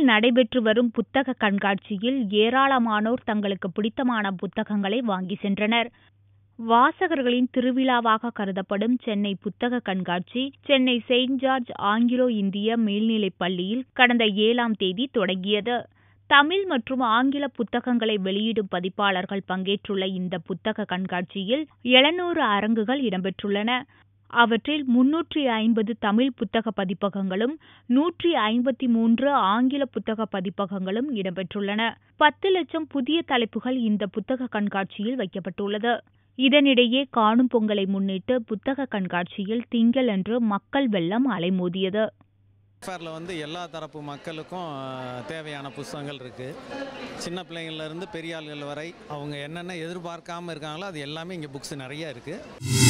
சென்னையில் நடைபெற்று வரும் புத்தக கண்காட்சியில் ஏராளமானோர் தங்களுக்கு பிடித்தமான புத்தகங்களை வாங்கி சென்றனர் வாசகர்களின் திருவிழாவாக கருதப்படும் சென்னை புத்தக கண்காட்சி சென்னை செயின்ட் ஜார்ஜ் ஆங்கிலோ இந்திய மேல்நிலைப் பள்ளியில் கடந்த ஏழாம் தேதி தொடங்கியது தமிழ் மற்றும் ஆங்கில புத்தகங்களை வெளியிடும் பதிப்பாளர்கள் பங்கேற்றுள்ள இந்த புத்தக கண்காட்சியில் எழுநூறு அரங்குகள் இடம்பெற்றுள்ளன அவற்றில் முன்னூற்றி ஐம்பது தமிழ் புத்தக பதிப்பகங்களும் நூற்றி ஐம்பத்தி மூன்று ஆங்கில புத்தக பதிப்பகங்களும் இடம்பெற்றுள்ளன பத்து லட்சம் புதிய தலைப்புகள் இந்த புத்தக கண்காட்சியில் வைக்கப்பட்டுள்ளது இதனிடையே காணும் பொங்கலை முன்னிட்டு புத்தக கண்காட்சியில் திங்களன்று மக்கள் வெள்ளம் அலைமோதியது ஃபேரில் வந்து எல்லா தரப்பு மக்களுக்கும் தேவையான புஸ்தகங்கள் இருக்குது சின்ன பிள்ளைங்கள்லேருந்து பெரியாள்கள் வரை அவங்க என்னென்ன எதிர்பார்க்காமல் இருக்காங்களோ அது எல்லாமே இங்கே புக்ஸ் நிறையா இருக்குது